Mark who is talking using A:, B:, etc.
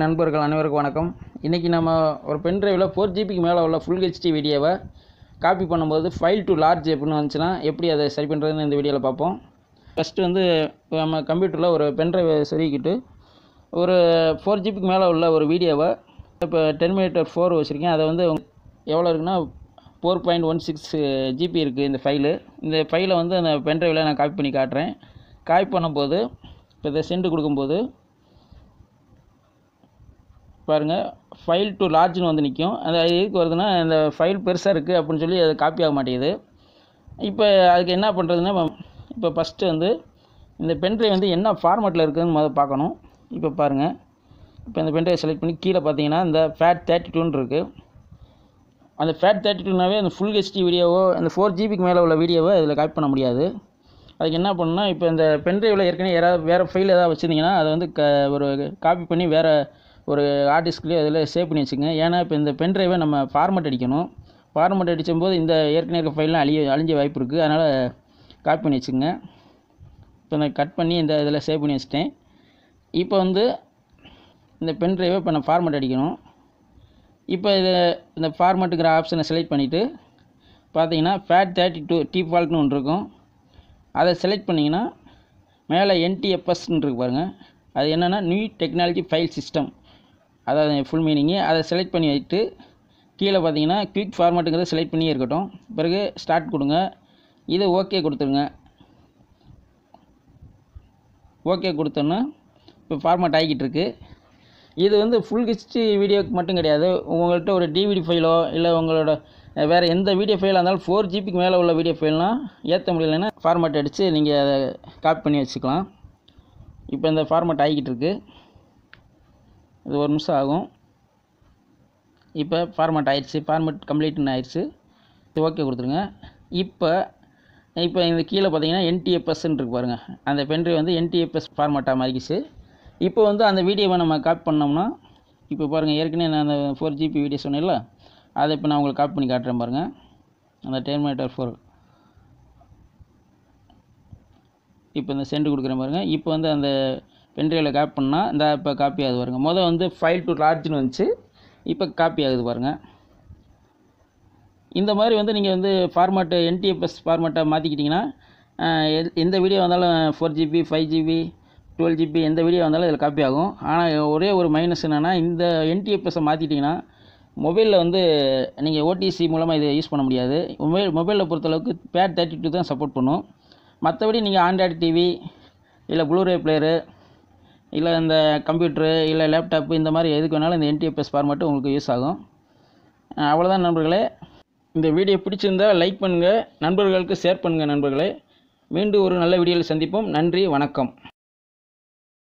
A: நண்பர்கள் அனைவருக்கும் வணக்கம் இன்றைக்கி நம்ம ஒரு பென் ட்ரைவில் ஃபோர் ஜிபிக்கு மேலே உள்ள ஃபுல் ஹெச்டி வீடியோவை காப்பி பண்ணும்போது ஃபைல் டு லார்ஜ் எப்படின்னு வந்துச்சுன்னா எப்படி அதை சரி பண்ணுறதுன்னு இந்த வீடியோவில் பார்ப்போம் ஃபஸ்ட்டு வந்து நம்ம கம்ப்யூட்டரில் ஒரு பென் ட்ரைவை ஒரு ஃபோர் ஜிபிக்கு மேலே உள்ள ஒரு வீடியோவை இப்போ டென் மீட்டர் ஃபோர் வச்சுருக்கேன் அதை வந்து எவ்வளோ இருக்குன்னா four point one six GB இருக்குது இந்த ஃபைலு இந்த ஃபைலை வந்து அந்த பென் ட்ரைவில் நான் காப்பி பண்ணி காட்டுறேன் காப்பி பண்ணும்போது இப்போ இதை சென்ட் கொடுக்கும்போது பாருங்கள் ஃபைல் டு லார்ஜ்னு வந்து நிற்கும் அது எதுக்கு வருதுன்னா இந்த ஃபைல் பெருசாக இருக்குது அப்படின்னு சொல்லி அது காப்பி ஆக மாட்டேங்குது இப்போ அதுக்கு என்ன பண்ணுறதுன்னா இப்போ ஃபஸ்ட்டு வந்து இந்த பென்ட்ரைவ் வந்து என்ன ஃபார்மேட்டில் இருக்குதுன்னு முதல் பார்க்கணும் இப்போ பாருங்கள் இப்போ இந்த பென்ட்ரைவ் செலக்ட் பண்ணி கீழே பார்த்தீங்கன்னா இந்த ஃபேட் தேர்ட்டி டூன்னு இருக்குது அந்த ஃபேட் தேர்ட்டி டூனாவே அந்த ஃபுல் ஹெச்டி வீடியோவோ அந்த ஃபோர் ஜிபிக்கு மேலே உள்ள வீடியோவோ இதில் காப்பி பண்ண முடியாது அதுக்கு என்ன பண்ணுன்னா இப்போ இந்த பென்ட்ரைவில் ஏற்கனவே யாராவது வேறு ஃபைல் ஏதாவது வச்சுருந்தீங்கன்னா அதை வந்து க ஒரு காப்பி பண்ணி வேறு ஒரு ஹார்ட் டிஸ்க்லேயோ இதில் சேவ் பண்ணி வச்சுக்கோங்க ஏன்னா இப்போ இந்த பென் ட்ரைவை நம்ம ஃபார்மெட் அடிக்கணும் ஃபார்மெட் அடித்தபோது இந்த ஏற்கனவே இருக்க ஃபைல்லாம் அழிய அழிஞ்ச வாய்ப்பு இருக்குது அதனால் காப்பி பண்ணி வச்சுக்கோங்க இப்போ நான் கட் பண்ணி இந்த இதில் சேவ் பண்ணி வச்சுட்டேன் இப்போ வந்து இந்த பென் ட்ரைவை இப்போ நான் ஃபார்மெட் அடிக்கணும் இப்போ இதை இந்த ஃபார்மெட்டுங்கிற ஆப்ஷனை செலக்ட் பண்ணிவிட்டு பார்த்தீங்கன்னா ஃபேட் தேர்ட்டி டூ ஃபால்ட்னு ஒன்று இருக்கும் அதை செலக்ட் பண்ணிங்கன்னா மேலே என்டிஎஃப்எஸ்ன்னு இருக்கு பாருங்கள் அது என்னென்னா நியூ டெக்னாலஜி ஃபைல் சிஸ்டம் அதாவது ஃபுல் மீனிங்கு அதை செலக்ட் பண்ணி வைத்து கீழே பார்த்தீங்கன்னா குயிக் ஃபார்மேட்டுங்கிறத செலக்ட் பண்ணியே இருக்கட்டும் பிறகு ஸ்டார்ட் கொடுங்க இது ஓகே கொடுத்துருங்க ஓகே கொடுத்தோன்னா இப்போ ஃபார்மேட் ஆகிக்கிட்டு இருக்குது இது வந்து ஃபுல் ஹிஸ்ட்ரி வீடியோக்கு மட்டும் கிடையாது உங்கள்கிட்ட ஒரு டிவிடி ஃபைலோ இல்லை உங்களோட வேறு எந்த வீடியோ ஃபைலாக இருந்தாலும் ஃபோர் ஜிபிக்கு மேலே உள்ள வீடியோ ஃபைல்னால் ஏற்ற முடியலன்னா ஃபார்மேட் அடித்து நீங்கள் அதை காப்பி பண்ணி வச்சுக்கலாம் இப்போ இந்த ஃபார்மேட் ஆகிக்கிட்டு இருக்குது இது ஒரு நிமிஷம் ஆகும் இப்போ ஃபார்மேட் ஆயிடுச்சு ஃபார்மேட் கம்ப்ளீட்னு ஆயிடுச்சு இது ஓகே கொடுத்துருங்க இப்போ இப்போ இந்த கீழே பார்த்தீங்கன்னா என்டிஎஃப்எஸ்ன்னு இருக்கு பாருங்கள் அந்த பென்ட்ரைவ் வந்து என்டிஎஃப்எஸ் ஃபார்மேட்டாக மாறிக்கிச்சு இப்போ வந்து அந்த வீடியோவை நம்ம காப்பி பண்ணோம்னா இப்போ பாருங்கள் ஏற்கனவே நான் அந்த ஃபோர் ஜிபி வீடியோ சொன்னேன்ல அதை இப்போ நான் உங்களுக்கு காப்பி பண்ணி காட்டுறேன் பாருங்கள் அந்த டெர்மினேட்டர் ஃபோர் இப்போ இந்த சென்ட் கொடுக்குறேன் பாருங்கள் இப்போ வந்து அந்த பென்ட்ரைவில் காப்பி பண்ணால் இந்த இப்போ காப்பி ஆகுது பாருங்கள் மொதல் வந்து ஃபைல் டு லார்ஜ்னு வந்துச்சு இப்போ காப்பி ஆகுது பாருங்கள் இந்த மாதிரி வந்து நீங்கள் வந்து ஃபார்மேட்டு என்டிஎஃப்எஸ் ஃபார்மேட்டை மாற்றிக்கிட்டிங்கன்னா எந்த வீடியோ வந்தாலும் four GB five GB twelve GB எந்த வீடியோ வந்தாலும் இதில் காப்பி ஆகும் ஆனால் ஒரே ஒரு மைனஸ் என்னென்னா இந்த என்டிஎஃப்எஸை மாற்றிட்டிங்கன்னா மொபைலில் வந்து நீங்கள் ஓடிசி மூலமாக இதை யூஸ் பண்ண முடியாது மொபைல் மொபைலில் பொறுத்தளவுக்கு பேட் தேர்ட்டி டூ தான் சப்போர்ட் பண்ணும் மற்றபடி நீங்கள் ஆண்ட்ராய்டு டிவி இல்லை ப்ளூரே பிளேயரு இல்லை இந்த கம்ப்யூட்ரு இல்லை லேப்டாப்பு இந்த மாதிரி எதுக்கு வேணாலும் இந்த என்டிஎஃப்எஸ் ஃபார்மேட்டு உங்களுக்கு யூஸ் ஆகும் அவ்வளோதான் நண்பர்களே இந்த வீடியோ பிடிச்சிருந்தால் லைக் பண்ணுங்கள் நண்பர்களுக்கு ஷேர் பண்ணுங்கள் நண்பர்களே மீண்டும் ஒரு நல்ல வீடியோவில் சந்திப்போம் நன்றி வணக்கம்